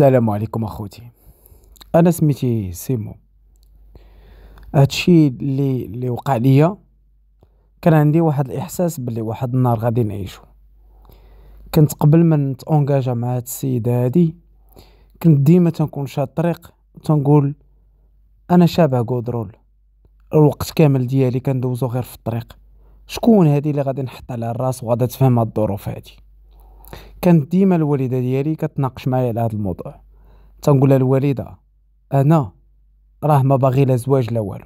السلام عليكم اخوتي انا سميتي سيمو هادشي اللي اللي وقع ليا كان عندي واحد الاحساس بلي واحد النهار غادي نعيشو كنت قبل ما نتونجاجا مع هاد السيده هادي كنت ديما تنكون شاد الطريق تنقول انا شابه غودرول الوقت كامل ديالي كندوزو غير في الطريق شكون هادي اللي غادي نحط على الراس وغادي تفهم هاد الظروف هادي كانت ديما الوالده ديالي كتناقش معايا على هذا الموضوع تنقول الوالده انا راه ما باغي لا زواج لا والو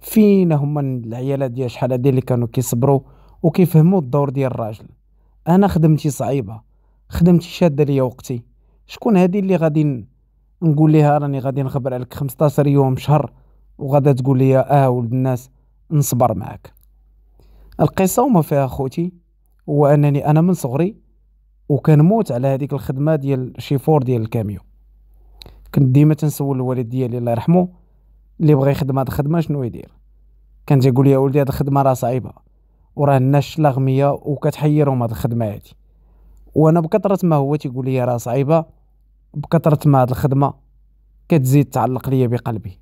فين هما العيالات ديال شحال هادي اللي كانوا كيصبروا وكيفهموا الدور ديال الراجل انا خدمتي صعيبه خدمتي شاده ليا وقتي شكون هادي اللي غادي نقول لها راني غادي نخبر عليك 15 يوم شهر وغادا تقول لي اه ولد الناس نصبر معاك القصه وما فيها خوتي هو انني انا من صغري وكنموت على هذيك الخدمه ديال شي فور ديال الكاميو كنت ديما تنسول الوالد ديالي الله يرحمه اللي بغى يخدم هاد الخدمه شنو يدير كان تيقول لي ولدي هاد الخدمه راه صعيبه وراه الناس لغميه وكتحيرهم هاد الخدمه هادي وانا بكثره ما هو تيقول لي راه صعيبه بكثره ما هاد الخدمه كتزيد تعلق ليا بقلبي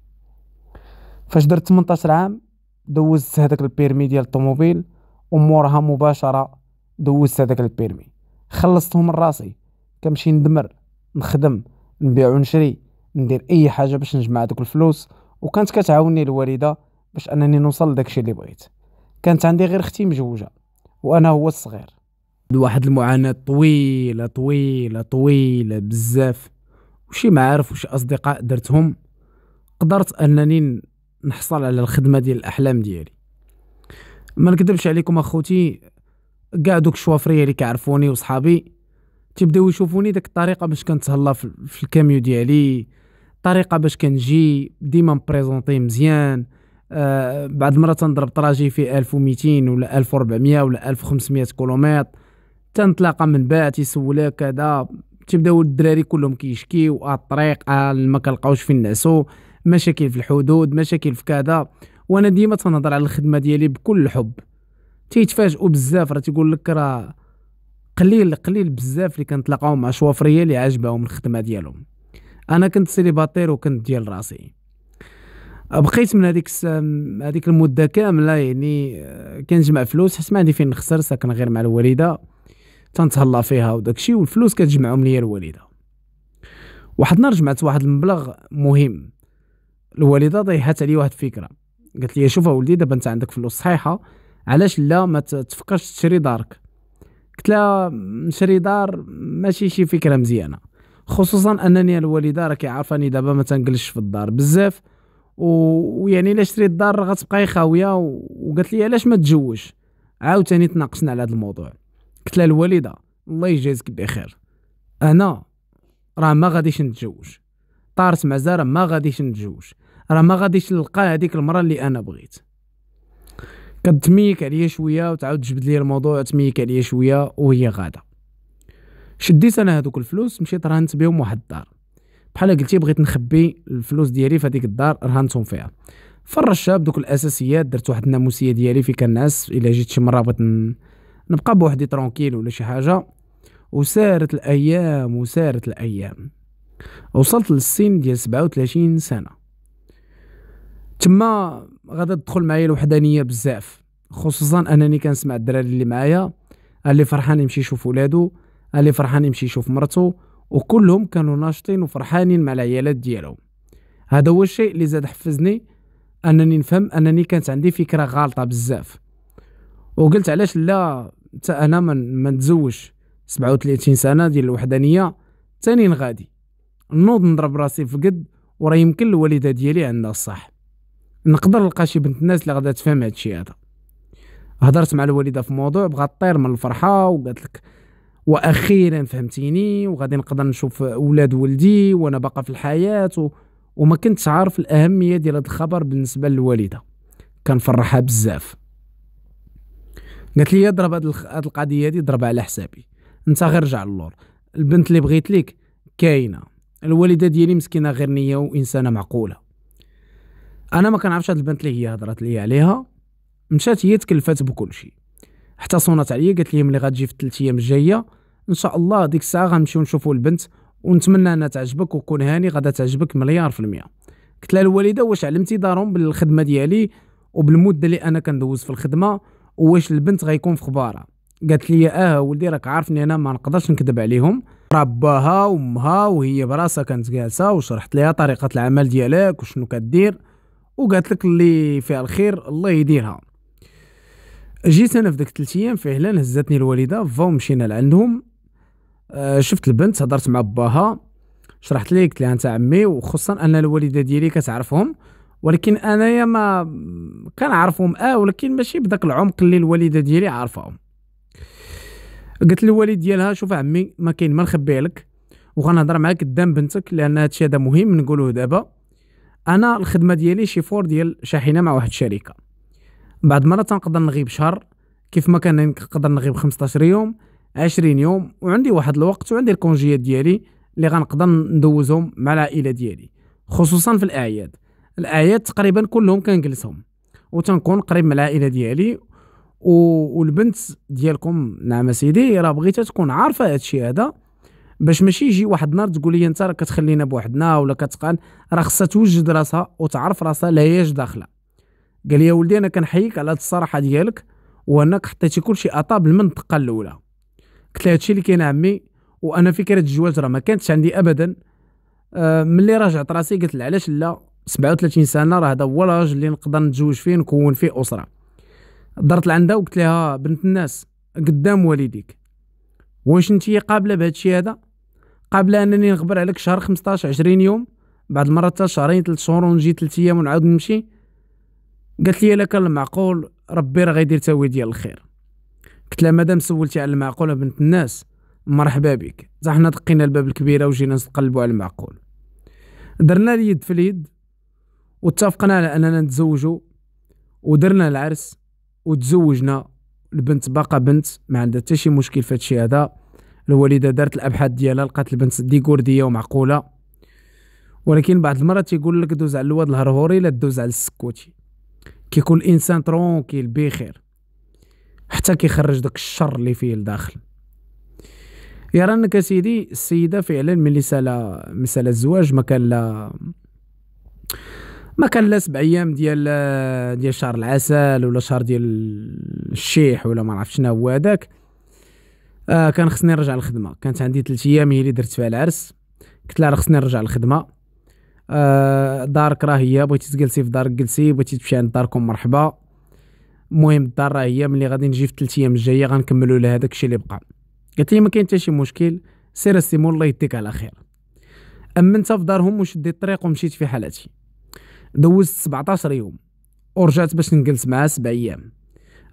فاش درت 18 عام دوزت هذاك البيرمي ديال الطوموبيل ومورها مباشره دوزت هذاك البيرمي خلصتهم من راسي كنمشي ندمر نخدم نبيع ونشري ندير اي حاجه باش نجمع دوك الفلوس وكانت كتعاوني الوالده باش انني نوصل لداكشي اللي بغيت كانت عندي غير اختي مجوجه وانا هو الصغير واحد المعاناه طويله طويله طويله بزاف وشي معارف وشي اصدقاء درتهم قدرت انني نحصل على الخدمه ديال الاحلام ديالي ما نكذبش عليكم اخوتي كاع دوك الشوافريه اللي كيعرفوني وصحابي تيبداو يشوفوني ديك الطريقه باش كنتهلا في الكاميو ديالي الطريقه باش كنجي ديما مبريزونطي مزيان آه بعد مره تنضرب طراجي في 1200 ولا 1400 ولا 1500 كيلومتر تنتلاقى من بعد تيسولك كذا تيبداو الدراري كلهم كيشكيو على آه، الطريق على آه، ما كنلقاوش فين نعسو مشاكل في الحدود مشاكل في كذا وانا ديما تنهضر على الخدمه ديالي بكل حب تيتفاجئوا بزاف راه تيقول لك راه قليل قليل بزاف اللي كنتلاقاو مع شوافريه اللي عجبهم الخدمه ديالهم انا كنت سيليباتير وكنت ديال راسي بقيت من هذيك هذيك المده كامله يعني آه، كنجمع فلوس حيت ما عندي فين نخسر ساكن غير مع الوالده تنتهلا فيها وداكشي والفلوس كتجمعهم ليا الوالده واحد النهار جمعت واحد المبلغ مهم الوالده ضيحات عليا واحد الفكره قالت لي شوف اولدي دابا انت عندك فلوس صحيحه علاش لا ما تفكرش تشري دارك قلت لها نشري دار ماشي شي فكره مزيانه خصوصا انني الوالده راه كيعرفاني دابا ما تنجلش في الدار بزاف ويعني الا شريت دار غتبقاي خاويه وقالت لي علاش ما تجوش عاوتاني تناقشنا على هذا الموضوع قلت لها الوالده الله يجازك بخير انا راه ما غاديش نتزوج طارت مع زاره ما غاديش نتزوج راه ما غاديش نلقى هذيك المراه اللي انا بغيت كتميك عليا شويه وتعاود تجبد لي الموضوع تميك عليا شويه وهي غاده شديت انا هذوك الفلوس مشيت رهنت بهم واحد الدار بحال قلتي بغيت نخبي الفلوس ديالي في هذيك الدار رهنتهم فيها فرشها بدوك الاساسيات درت واحد الناموسيه ديالي في كنعس الا جيت شي مره بغيت نبقى بوحدي ترونكيل ولا شي حاجه وسارت الايام وسارت الايام وصلت للسن ديال 37 سنه تما غادي تدخل معايا الوحدانيه بزاف خصوصا انني كنسمع الدراري اللي معايا اللي فرحان يمشي يشوف ولادو اللي فرحان يمشي يشوف مرتو وكلهم كانوا ناشطين وفرحانين مع العيالات ديالهم هذا هو الشيء اللي زاد حفزني انني نفهم انني كانت عندي فكره غالطه بزاف وقلت علاش لا حتى انا ما نتزوجش 37 سنه ديال الوحدانيه ثاني غادي نوض نضرب راسي في قد وراه يمكن الوالده ديالي عندها الصح نقدر نلقى شي بنت الناس اللي غادا تفهم هادشي هذا هضرت مع الوالده في الموضوع بغات طير من الفرحه وقالت لك واخيرا فهمتيني وغادي نقدر نشوف اولاد ولدي وانا باقا في الحياه و... وما كنتش عارف الاهميه ديال هذا الخبر بالنسبه للوالده كان فرحها بزاف قالت لي ضرب هاد القضيه هادي ضربها على حسابي انت غير رجع للور البنت اللي بغيت ليك كاينه الوالده ديالي مسكينه غير نيه وانسانه معقوله انا ما كنعرفش هاد البنت اللي هي هضرات لي عليها مشات هي تكلفات بكلشي حتى صونات عليا قالت لي ملي غتجي في الثلاث ايام الجايه ان شاء الله ديك الساعه غنمشيو نشوفوا البنت ونتمنى انها تعجبك وكون هاني غادا تعجبك مليار في المية قلت لها الوالده واش علمتي دارهم بالخدمه ديالي وبالمده اللي انا كندوز في الخدمه واش البنت غيكون في خبارة قالت لي اه ولدي راك عارفني انا ما نقدرش نكذب عليهم رباها باها وامها وهي براسها كانت جالسه وشرحت لها طريقه العمل ديالك وشنو كدير وقالت لك اللي فيها الخير الله يديرها جيت انا في داك ثلاث ايام فعلا هزتني الوالده فا مشينا لعندهم آه، شفت البنت هضرت مع باها شرحت لي قلت لها انت عمي وخصوصا ان الوالده ديالي كتعرفهم ولكن انايا ما كنعرفهم اه ولكن ماشي بداك العمق اللي الوالده ديالي عارفاهم قلت للوالد ديالها شوف عمي ما كاين ما نخبي عليك وغنهضر معاك قدام بنتك لان هادشي هذا مهم نقولوه دابا انا الخدمه ديالي شي فور ديال شاحنه مع واحد الشركه بعد مرة تنقدر نغيب شهر كيف ما كان نقدر نغيب 15 يوم 20 يوم وعندي واحد الوقت وعندي الكونجيات ديالي اللي غنقدر ندوزهم مع العائله ديالي خصوصا في الاعياد الاعياد تقريبا كلهم كنجلسهم وتنكون قريب من العائله ديالي و... والبنت ديالكم نعم سيدي راه بغيتها تكون عارفه هادشي هذا باش ماشي يجي واحد النهار تقول لي انت راه كتخلينا بوحدنا ولا كتقان راه خصها توجد راسها وتعرف راسها لا هيش داخله قال لي ولدي انا كنحييك على هاد الصراحه ديالك وانك حطيتي كلشي اطاب المنطقه الاولى قلت لها هادشي اللي كاين عمي وانا فكره الجواز راه ما كانتش عندي ابدا أه ملي راجعت راسي قلت لها علاش لا 37 سنه راه هذا هو الراجل اللي نقدر نتزوج فيه نكون فيه اسره درت لعندها وقلت لها بنت الناس قدام والديك واش انت قابله بهذا الشيء هذا قبل انني نغبر عليك شهر 15 20 يوم بعد المرة حتى شهرين ثلاث شهور ونجي ثلاث ايام ونعاود نمشي قالت لي لك المعقول ربي راه غيدير تاوي ديال الخير قلت لها مادام سولتي على المعقول بنت الناس مرحبا بك بصح حنا دقينا الباب الكبيره وجينا نتقلبوا على المعقول درنا اليد في اليد واتفقنا على اننا نتزوجوا ودرنا العرس وتزوجنا البنت باقا بنت ما عندها حتى شي مشكل في هذا الوالده دارت الابحاث ديالها لقات البنت ديكورديه ومعقوله ولكن بعض المرات تيقول لك دوز على الواد الهرهوري لا دوز على السكوتي كيكون الانسان ترونكيل بخير حتى كيخرج داك الشر اللي فيه لداخل يا انك سيدي السيده فعلا ملي سالا مساله الزواج ما كان لا ما كان لا سبع ايام ديال ديال شهر العسل ولا شهر ديال الشيح ولا ما عرفت شنو هو هذاك آه كان خصني نرجع للخدمه كانت عندي ثلاث ايام هي اللي درت فيها العرس قلت لها راه خصني نرجع للخدمه آه دارك راه هي بغيتي تجلسي في دارك جلسي بغيتي تمشي عند داركم مرحبا المهم الدار راه هي ملي غادي نجي في ثلاث ايام الجايه غنكملوا لها داك الشيء اللي بقى قالت لي ما كاين حتى شي مشكل سير السيمون الله يديك على خير اما انت في دارهم وشدي الطريق ومشيت في حالتي دوزت 17 يوم ورجعت باش نجلس معاه سبع ايام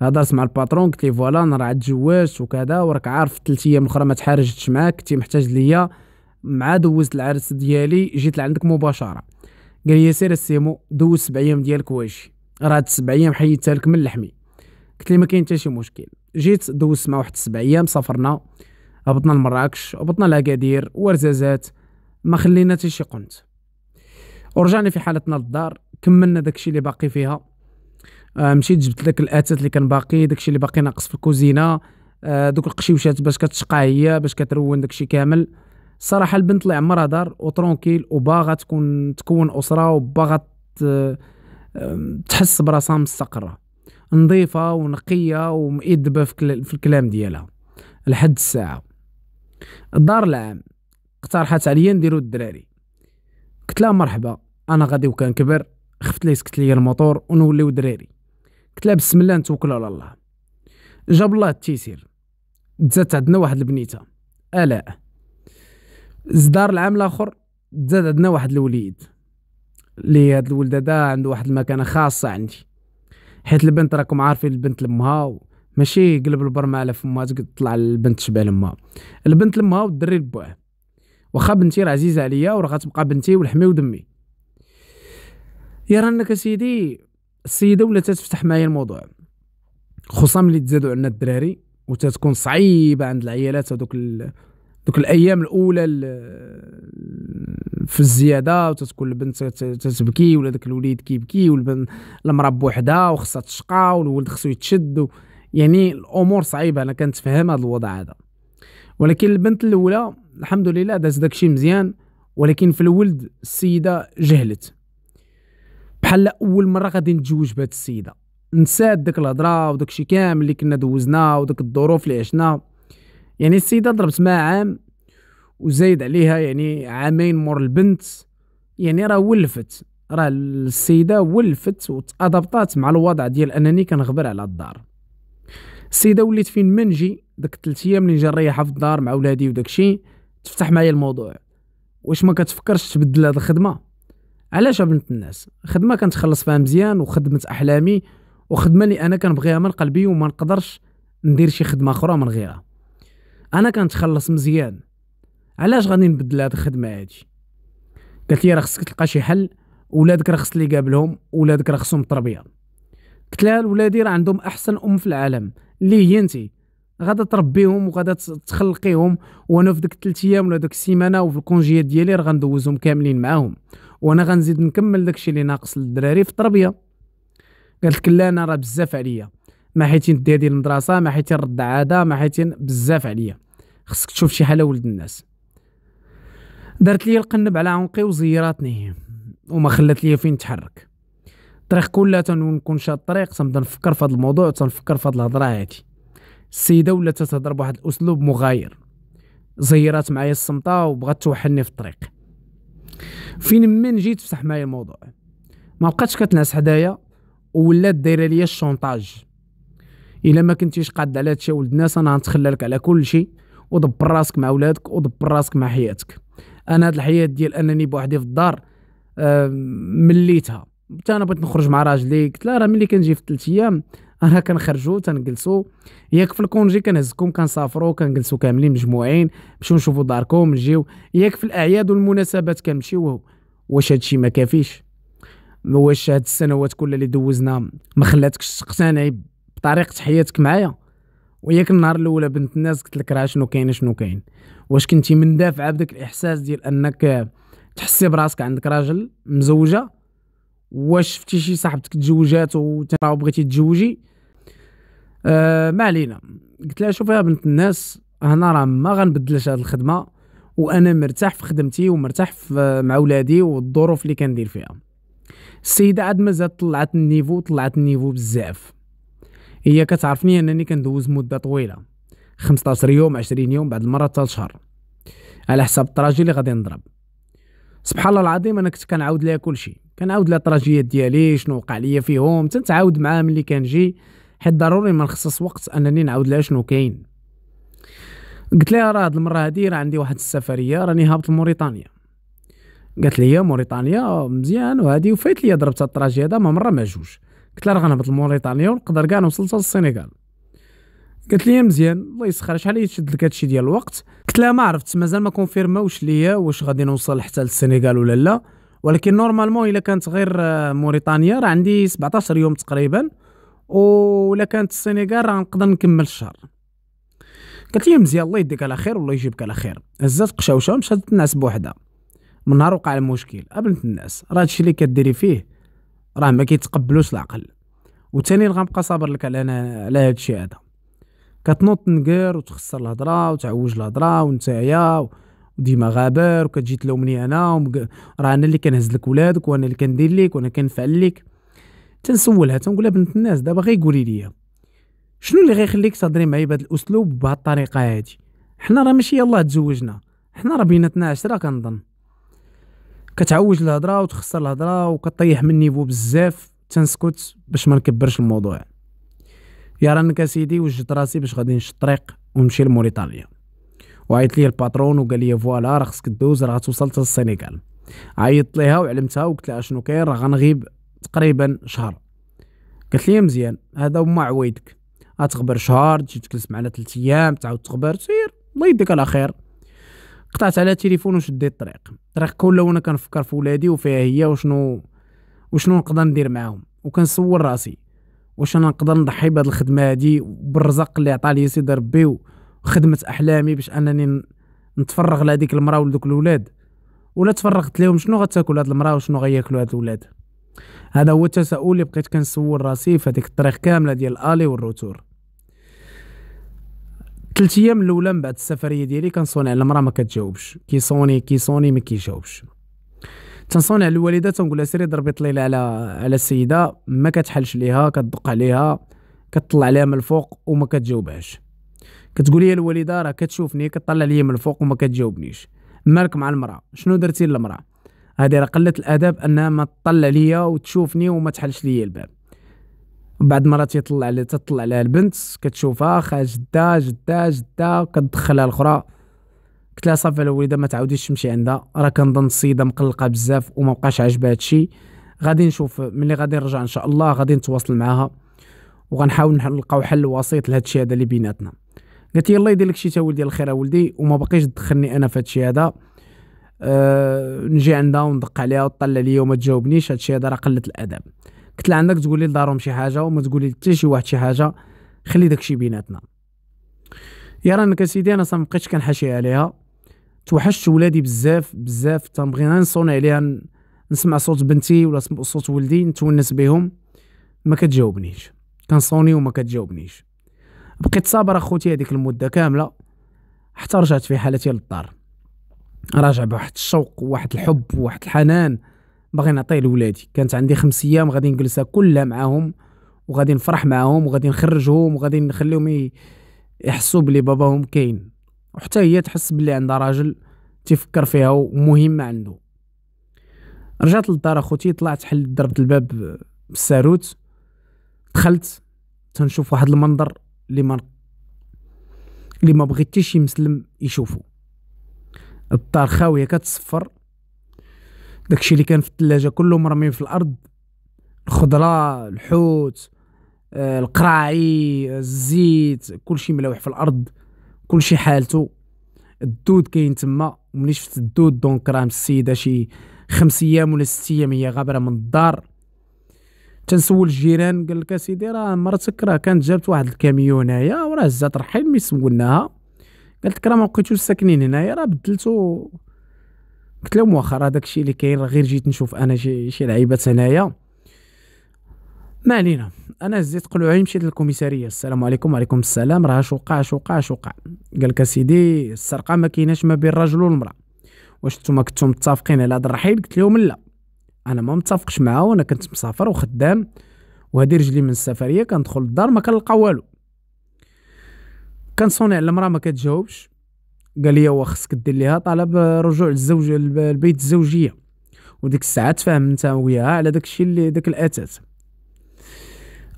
هضرت مع الباترون قلت ليه فوالا انا راه عاد جواش وكذا وراك عارف ثلاث ايام الاخرى ما تحرجتش معاك كنتي محتاج ليا مع دوزت العرس ديالي جيت لعندك مباشره قال لي سير السيمو دوز سبع ايام ديالك واجي راه هاد سبع ايام حيدتها لك من لحمي قلت لي ما كاين حتى شي مشكل جيت دوزت مع واحد سبع ايام سافرنا هبطنا لمراكش هبطنا لاكادير ورزازات ما خلينا حتى شي قنت ورجعنا في حالتنا للدار كملنا داكشي اللي باقي فيها آه، مشيت جبت لك الاتات اللي كان باقي داكشي اللي باقي ناقص في الكوزينه آه، دوك القشيوشات باش كتشقى هي باش كترون داكشي كامل صراحة البنت اللي عمرها دار وترونكيل وباغا تكون تكون اسره وباغا تحس براسها مستقره نظيفه ونقيه ومؤدبه في الكلام ديالها لحد الساعه الدار العام اقترحت عليا نديرو الدراري قلت لها مرحبا انا غادي كبر خفت لي سكت لي الموطور ونوليو دراري قلت لها بسم الله نتوكل على الله جاب الله التيسير تزاد عندنا واحد البنيته الاء زدار العام الاخر تزاد عندنا واحد الوليد اللي هاد الولد هذا عنده واحد المكانه خاصه عندي حيت البنت راكم عارفين البنت لمها ماشي قلب البرمه على فمها تطلع البنت شبه لمها البنت لمها والدري لبوها واخا بنتي راه عزيزه عليا وراه غتبقى بنتي ولحمي ودمي يا رانك اسيدي السيده ولا تفتح معايا الموضوع خصوصا ملي تزادوا عندنا الدراري وتتكون صعيبه عند العيالات هذوك دوك الايام الاولى في الزياده وتتكون البنت تتبكي ولا داك الوليد كيبكي والبنت المراه بوحدها وخصها تشقى والولد خصو يتشد يعني الامور صعيبه انا كنتفهم هذا الوضع هذا ولكن البنت الاولى الحمد لله داز داكشي مزيان ولكن في الولد السيده جهلت بحال اول مره غادي نتزوج بهاد السيده نسات ديك الهضره وداك الشيء كامل اللي كنا دوزناه وداك الظروف اللي عشنا يعني السيده ضربت مع عام وزايد عليها يعني عامين مور البنت يعني راه ولفت راه السيده ولفت وتادبطات مع الوضع ديال انني كنغبر على الدار السيده وليت فين ما نجي داك الثلاث ايام اللي نجي نريحها في الدار مع ولادي وداك الشيء تفتح معايا الموضوع واش ما كتفكرش تبدل هاد الخدمه علاش بنت الناس خدمه كنتخلص فيها مزيان وخدمه احلامي وخدمه اللي انا كنبغيها من قلبي وما نقدرش ندير شي خدمه اخرى من غيرها انا كنتخلص مزيان علاش غادي نبدل هاد الخدمه هادي قالت لي راه خصك تلقى شي حل ولادك راه خص اللي يقابلهم ولادك راه خصهم التربيه قلت لها ولادي راه عندهم احسن ام في العالم اللي هي انت غادا تربيهم وغادا تخلقيهم وانا في ديك الثلاث ايام ولا ديك السيمانه وفي الكونجيات ديالي راه غندوزهم كاملين معاهم وانا غنزيد نكمل داكشي اللي ناقص للدراري في التربيه قالت لك لا انا راه بزاف عليا ما حيتي ندي هذه المدرسه ما حيتي نرد عاده ما حيتي بزاف عليا خصك تشوف شي حاله ولد الناس دارت لي القنب على عنقي وزيراتني وما خلات لي فين نتحرك الطريق كلها تنكون شاد الطريق تنبدا نفكر في هذا الموضوع تنفكر في هذه الهضره هادي السيده ولات تهضر بواحد الاسلوب مغاير زيرات معايا الصمتة وبغات توحلني في الطريق فين من جيت فتح معايا الموضوع ما بقاتش كتنعس حدايا ولات دايره ليا الشونطاج الا ما كنتيش قاد على هادشي ولد الناس انا غنتخلى لك على كل شيء ودبر راسك مع ولادك ودبر راسك مع حياتك انا هاد الحياه ديال انني بوحدي في الدار مليتها حتى انا بغيت نخرج مع راجلي قلت لا راه ملي كنجي في ثلاث ايام راه كنخرجوا تنجلسوا ياك في الكونجي كنهزكم كنسافروا كنجلسوا كاملين مجموعين نمشيو نشوفوا داركم نجيو ياك في الاعياد والمناسبات كنمشيو واش هادشي ما كافيش واش هاد السنوات كلها اللي دوزنا ما خلاتكش تقتنعي بطريقه حياتك معايا وياك النهار الاولى بنت الناس قلت لك راه شنو كاين شنو كاين واش كنتي مندافعه بداك الاحساس ديال انك تحسي براسك عندك راجل مزوجه واش شفتي شي صاحبتك تزوجات وتراو بغيتي تزوجي آه، ما علينا قلت لها شوف يا بنت الناس هنا راه ما غنبدلش هاد الخدمه وانا مرتاح في خدمتي ومرتاح في آه، مع ولادي والظروف اللي كندير فيها السيده عاد مازال طلعت النيفو طلعت النيفو بزاف هي كتعرفني انني كندوز مده طويله 15 يوم 20 يوم بعد المره حتى شهر على حساب التراجي اللي غادي نضرب سبحان الله العظيم انا كنت كنعاود لها كلشي كنعاود لها التراجيات ديالي شنو وقع ليا فيهم تنتعاود معاها ملي كنجي حيت ضروري ما نخصص وقت انني نعاود لها شنو كاين قلت لها راه هاد المره هادي راه عندي واحد السفريه راني هابط لموريتانيا قالت لي موريتانيا مزيان وهادي وفايت لي ضربت التراجي هذا ما مره ما جوج قلت لها راه غنهبط لموريتانيا ونقدر كاع نوصل حتى للسنغال قالت لي مزيان الله يسخر شحال يشد لك هادشي ديال الوقت قلت لها ما عرفت مازال ما كونفيرماوش ليا واش غادي نوصل حتى للسنغال ولا لا ولكن نورمالمون الا كانت غير موريتانيا راه عندي 17 يوم تقريبا ولا كانت السنغال راه نقدر نكمل الشهر قالت لي مزيان الله يديك على خير والله يجيبك على خير هزات قشاوشه ومشات تنعس بوحدها من نهار وقع المشكل ابنت الناس راه هادشي اللي كديري فيه راه ما كيتقبلوش العقل وثاني غنبقى صابر لك على انا على هادشي هذا كتنوض تنقر وتخسر الهضره وتعوج الهضره ونتايا وديما غابر وكتجي تلومني انا راه انا اللي كنهز لك ولادك وانا اللي كندير لك وانا كنفعل لك تنسولها تنقولها بنت الناس دابا غير قولي لي شنو اللي غيخليك تهضري معايا بهذا الاسلوب بهذه الطريقه هادي حنا راه ماشي يلاه تزوجنا حنا راه بيناتنا عشرة كنظن كتعوج الهضره وتخسر الهضره وكطيح من النيفو بزاف تنسكت باش ما نكبرش الموضوع يا رانك اسيدي وجدت راسي باش غادي نشد الطريق ونمشي لموريتانيا وعيط لي الباترون وقال لي فوالا راه خصك دوز راه توصل للسنغال عيطت ليها وعلمتها وقلت لها شنو كاين راه غنغيب تقريبا شهر قالت لي مزيان هذا هو عويدك غتخبر شهر تجي تجلس معنا ثلاث ايام تعاود تخبر سير الله يديك على خير قطعت على التليفون وشديت الطريق الطريق كله وانا كنفكر في ولادي وفيها هي وشنو وشنو نقدر ندير معاهم وكنصور راسي واش انا نقدر نضحي بهاد الخدمه هادي بالرزق اللي عطاه لي سيدي ربي وخدمه احلامي باش انني نتفرغ لهذيك المراه ولدوك الولاد ولا تفرغت لهم شنو غتاكل هاد المراه وشنو غياكلوا هاد الولاد هذا هو التساؤل اللي بقيت كنسول راسي في هذيك الطريق كامله ديال الالي والروتور ثلاث ايام الاولى من بعد السفريه ديالي كنصوني على المراه ما كتجاوبش كيصوني كيصوني ما كيجاوبش تنصوني على الوالده تنقول لها سيري ضربي طليله على على السيده ما كتحلش ليها كتدق عليها كتطلع عليها من الفوق وما كتجاوبهاش كتقول لي الوالده راه كتشوفني كتطلع ليا من الفوق وما كتجاوبنيش مالك مع المراه شنو درتي للمراه هذه راه قله الادب انها ما تطلع ليا وتشوفني وما تحلش ليا الباب بعد مرات يطلع على تطلع على البنت كتشوفها خا جده جده جده كتدخلها الاخرى قلت لها صافي الوليده ما تعاوديش تمشي عندها راه كنظن السيده مقلقه بزاف وما بقاش عاجبها هادشي غادي نشوف ملي غادي نرجع ان شاء الله غادي نتواصل معاها وغنحاول نلقاو حل وسيط لهادشي هذا اللي بيناتنا قالت لي الله يدير لك شي تا ولدي الخير ولدي وما باقيش تدخلني انا في هادشي هذا آه، نجي عندها وندق عليها وطلع ليا وما تجاوبنيش هادشي هذا راه قله الادب قلت لها عندك تقولي لدارهم شي حاجه وما تقولي حتى شي واحد شي حاجه خلي داكشي بيناتنا يا رانك اسيدي انا مابقيتش كنحاشي عليها توحشت ولادي بزاف بزاف تنبغي نصون عليها نسمع صوت بنتي ولا صوت ولدي نتونس بهم ما كتجاوبنيش كنصوني وما كتجاوبنيش بقيت صابر اخوتي هذيك المده كامله حتى رجعت في حالتي للدار راجع بواحد الشوق وواحد الحب وواحد الحنان باغي نعطيه لولادي كانت عندي خمس ايام غادي نجلسها كلها معاهم وغادي نفرح معاهم وغادي نخرجهم وغادي نخليهم يحسوا بلي باباهم كاين وحتى هي تحس بلي عندها راجل تفكر فيها ومهم عنده رجعت للدار اخوتي طلعت حل ضربت الباب بالساروت دخلت تنشوف واحد المنظر اللي ما اللي ما بغيتيش مسلم يشوفه الدار خاويه كتصفر داكشي اللي كان في الثلاجه كله مرمي في الارض الخضره الحوت آه، القراعي الزيت كلشي ملوح في الارض كلشي حالته الدود كاين تما ملي شفت الدود دونك راه السيده شي خمس ايام ولا ست ايام هي غابره من الدار تنسول الجيران قال لك اسيدي راه مرتك راه كانت جابت واحد الكاميون هنايا وراه هزات رحيل مي سولناها قالت لك راه ما بقيتوش ساكنين هنايا راه بدلتو قلت لهم واخا راه داكشي اللي كاين راه غير جيت نشوف انا شي شي لعيبات هنايا ما علينا انا هزيت قلوعي مشيت للكوميساريه السلام عليكم وعليكم السلام راه شقع شقع شقع قال لك اسيدي السرقه ما كايناش ما بين الرجل والمراه واش نتوما كنتو متفقين على هذا الرحيل قلت لهم لا انا ما متفقش معاه وانا كنت مسافر وخدام وهادي رجلي من السفريه كندخل للدار ما كنلقى والو كان صونع المراه ما كتجاوبش قال لي هو خصك دير ليها طلب رجوع للزوج البيت الزوجيه وديك الساعه تفاهمت وياها على داك الشيء اللي داك الاتات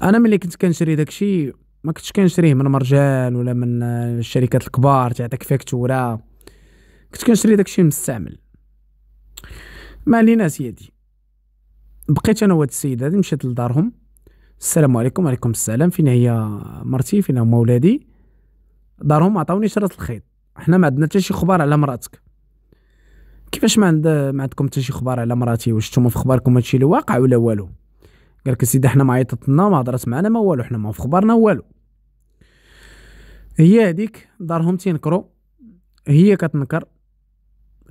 انا ملي كنت كنشري داك الشيء ما كنتش كنشريه من مرجان ولا من الشركات الكبار تعطيك فاكتوره كنت كنشري داك الشيء مستعمل ما علينا سيدي بقيت انا وهاد السيد هادي مشيت لدارهم السلام عليكم وعليكم السلام فين هي مرتي فين هما ولادي دارهم ما عطاونيش راس الخيط حنا ما عندنا حتى شي خبار على مراتك كيفاش ما عند ما عندكم حتى شي خبار على مراتي واش نتوما في خباركم هادشي اللي واقع ولا والو قالك السيده حنا ما عيطتنا ما هضرات معنا ما والو حنا ما في خبارنا والو هي هذيك دارهم تينكرو هي كتنكر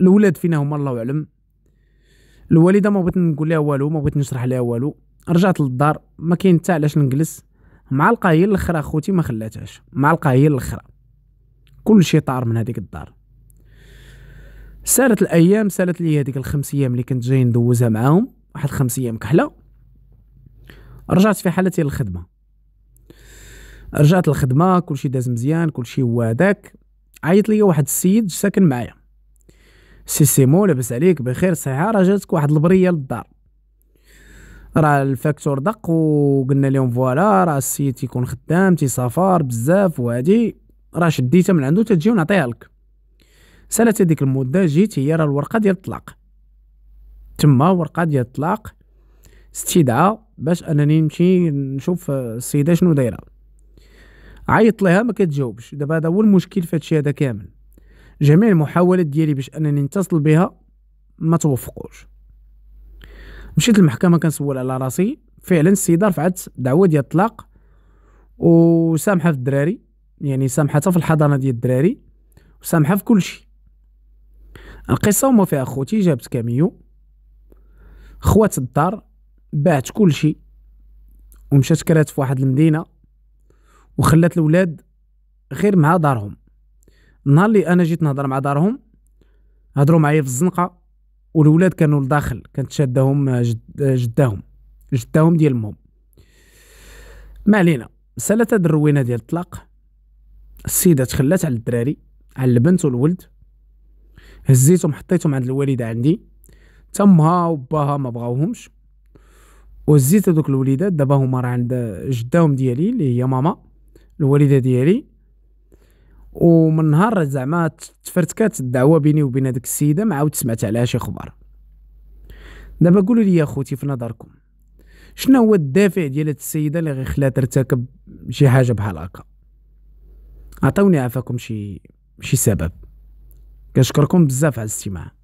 الولاد فينا هما الله اعلم الوالده ما بغيت نقول لها والو ما بغيت نشرح لها والو رجعت للدار ما كاين حتى علاش نجلس معلقه هي الاخرى اخوتي ما خلاتهاش معلقه هي الاخره كل شيء طار من هذيك الدار سالت الايام سالت لي هذيك الخمس ايام اللي كنت جاي ندوزها معاهم واحد خمس ايام كحله رجعت في حالتي للخدمه رجعت للخدمه كلشي داز مزيان كلشي هو هذاك عيط لي واحد السيد ساكن معايا سي سيمو لاباس عليك بخير صحيحه راه جاتك واحد البريه للدار راه الفاكتور دق وقلنا لهم فوالا راه السيد تيكون خدام تيسافر بزاف وهادي راه شديتها من عنده تتجي ونعطيها لك سالت هذيك المده جيت هي راه الورقه ديال الطلاق تما ورقه ديال الطلاق استدعى باش انني نمشي نشوف السيده شنو دايره عيط لها ما كتجاوبش دابا هذا هو المشكل في هادشي هذا كامل جميع المحاولات ديالي باش انني نتصل بها ما توفقوش مشيت للمحكمة كنسول على راسي فعلا السيده رفعت دعوه ديال الطلاق وسامحه في الدراري يعني سامحه في الحضانه ديال الدراري وسامحه في كلشي القصه وما فيها خوتي جابت كاميو خوات الدار باعت كلشي ومشات كرات في واحد المدينه وخلات الولاد غير مع دارهم النهار اللي انا جيت نهضر مع دارهم هضروا معايا في الزنقه والولاد كانوا لداخل كانت شادهم آه، جد آه، جداهم جداهم ديال مهم ما علينا سالت هاد الروينه ديال الطلاق السيده تخلات على الدراري على البنت والولد هزيتهم حطيتهم عند الوالده عندي تمها وباها ما بغاوهمش وزيت هذوك الوليدات دابا هما راه عند جداهم ديالي اللي هي ماما الوالده ديالي ومن نهار زعما تفرتكات الدعوه بيني وبين هذيك السيده ما عاود سمعت عليها شي خبر دابا قولوا لي يا خوتي في نظركم شنو هو الدافع ديال هاد السيده اللي غير خلات ترتكب شي حاجه بحال هكا عطوني عافاكم شي شي سبب كنشكركم بزاف على الاستماع